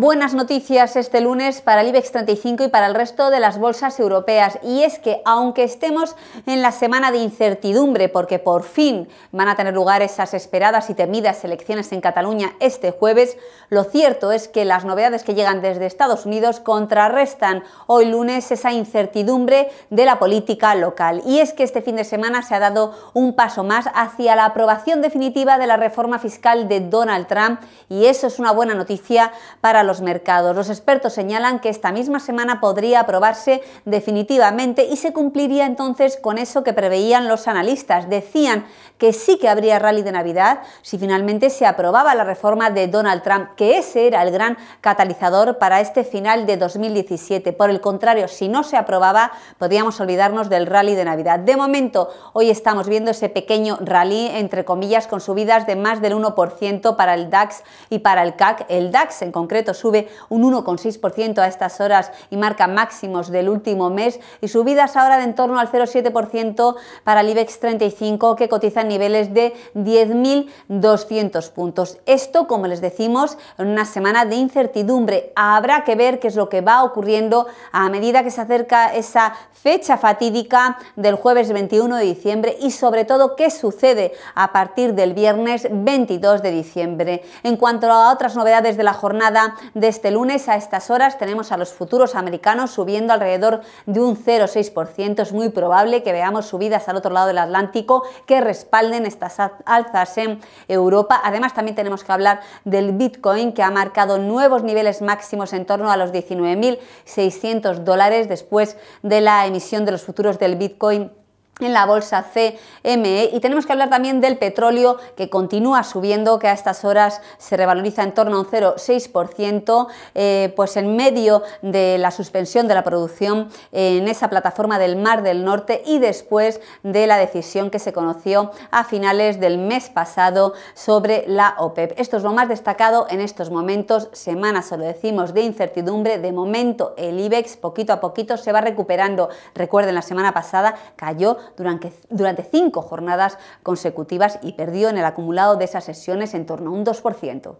Buenas noticias este lunes para el IBEX 35 y para el resto de las bolsas europeas. Y es que, aunque estemos en la semana de incertidumbre, porque por fin van a tener lugar esas esperadas y temidas elecciones en Cataluña este jueves, lo cierto es que las novedades que llegan desde Estados Unidos contrarrestan hoy lunes esa incertidumbre de la política local. Y es que este fin de semana se ha dado un paso más hacia la aprobación definitiva de la reforma fiscal de Donald Trump y eso es una buena noticia para los mercados. Los expertos señalan que esta misma semana podría aprobarse definitivamente y se cumpliría entonces con eso que preveían los analistas. Decían que sí que habría rally de Navidad si finalmente se aprobaba la reforma de Donald Trump, que ese era el gran catalizador para este final de 2017. Por el contrario, si no se aprobaba, podríamos olvidarnos del rally de Navidad. De momento, hoy estamos viendo ese pequeño rally, entre comillas, con subidas de más del 1% para el DAX y para el CAC. El DAX en concreto sube un 1,6% a estas horas y marca máximos del último mes y subidas ahora de en torno al 0,7% para el IBEX 35 que cotiza en niveles de 10.200 puntos. Esto, como les decimos, en una semana de incertidumbre. Habrá que ver qué es lo que va ocurriendo a medida que se acerca esa fecha fatídica del jueves 21 de diciembre y sobre todo qué sucede a partir del viernes 22 de diciembre. En cuanto a otras novedades de la jornada, de este lunes a estas horas tenemos a los futuros americanos subiendo alrededor de un 0,6%. Es muy probable que veamos subidas al otro lado del Atlántico que respalden estas alzas en Europa. Además también tenemos que hablar del Bitcoin que ha marcado nuevos niveles máximos en torno a los 19.600 dólares después de la emisión de los futuros del Bitcoin en la bolsa CME y tenemos que hablar también del petróleo que continúa subiendo, que a estas horas se revaloriza en torno a un 0,6%, eh, pues en medio de la suspensión de la producción en esa plataforma del Mar del Norte y después de la decisión que se conoció a finales del mes pasado sobre la OPEP. E Esto es lo más destacado en estos momentos, semanas, lo decimos, de incertidumbre. De momento el IBEX poquito a poquito se va recuperando. Recuerden, la semana pasada cayó durante, cinco jornadas consecutivas y perdió en el acumulado de esas sesiones en torno a un 2%.